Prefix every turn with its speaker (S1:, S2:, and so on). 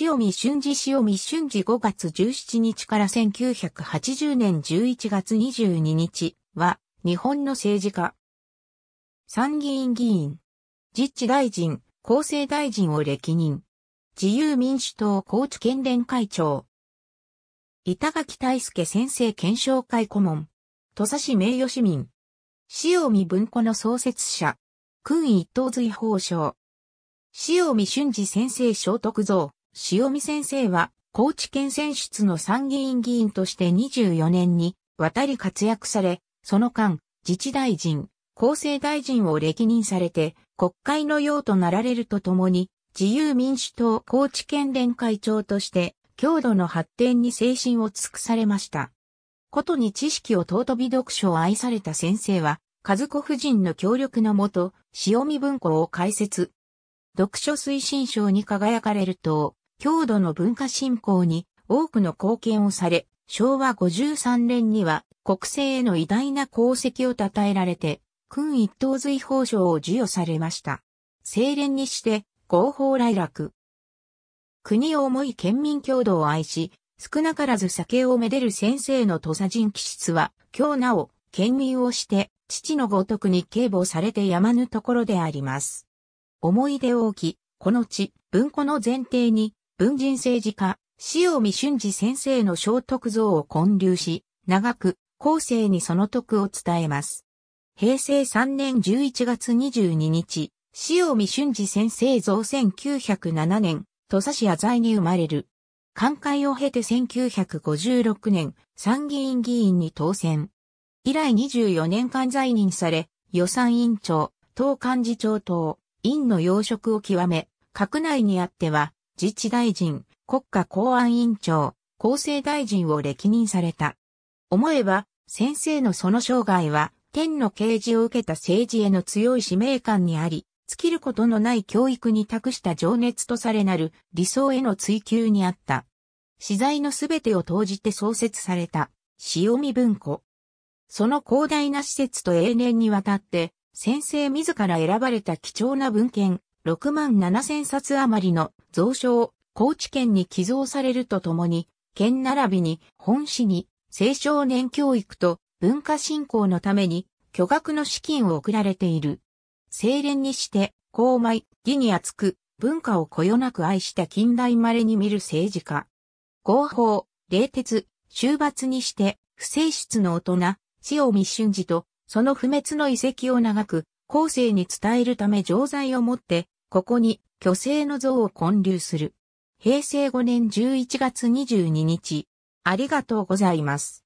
S1: 塩見俊二塩見俊二5月17日から1980年11月22日は日本の政治家。参議院議員。実地大臣、厚生大臣を歴任。自由民主党高知県連会長。板垣大輔先生検証会顧問。土佐市名誉市民。塩見文庫の創設者。君一等随法省。塩見俊二先生聖徳像。塩見先生は、高知県選出の参議院議員として24年に渡り活躍され、その間、自治大臣、厚生大臣を歴任されて、国会のうとなられるとともに、自由民主党高知県連会長として、郷土の発展に精神を尽くされました。ことに知識を尊び読書を愛された先生は、和子夫人の協力のもと、塩見文庫を開設。読書推進賞に輝かれると、郷土の文化振興に多くの貢献をされ、昭和53年には国政への偉大な功績を称えられて、君一等随法賞を授与されました。清廉にして、合法来楽。国を思い県民郷土を愛し、少なからず酒をめでる先生の土佐人気質は、今日なお、県民をして、父のごとくに警護されてやまぬところであります。思い出を置き、この地、文庫の前提に、文人政治家、塩見俊治先生の聖徳像を建立し、長く、後世にその徳を伝えます。平成3年11月22日、塩見俊治先生像1907年、土佐市浅在に生まれる。寛解を経て1956年、参議院議員に当選。以来24年間在任され、予算委員長、党幹事長等、院の要職を極め、閣内にあっては、自治大臣、国家公安委員長、厚生大臣を歴任された。思えば、先生のその生涯は、天の啓示を受けた政治への強い使命感にあり、尽きることのない教育に託した情熱とされなる理想への追求にあった。資材のすべてを投じて創設された、潮見文庫。その広大な施設と永年にわたって、先生自ら選ばれた貴重な文献、6万7千冊余りの蔵書を高知県に寄贈されるとともに、県並びに本市に青少年教育と文化振興のために巨額の資金を送られている。清廉にして、公米、義に厚く、文化をこよなく愛した近代稀に見る政治家。合法、冷徹、終罰にして、不正室の大人、潮見俊二と、その不滅の遺跡を長く、後世に伝えるため錠剤を持って、ここに巨星の像を建立する。平成5年11月22日、ありがとうございます。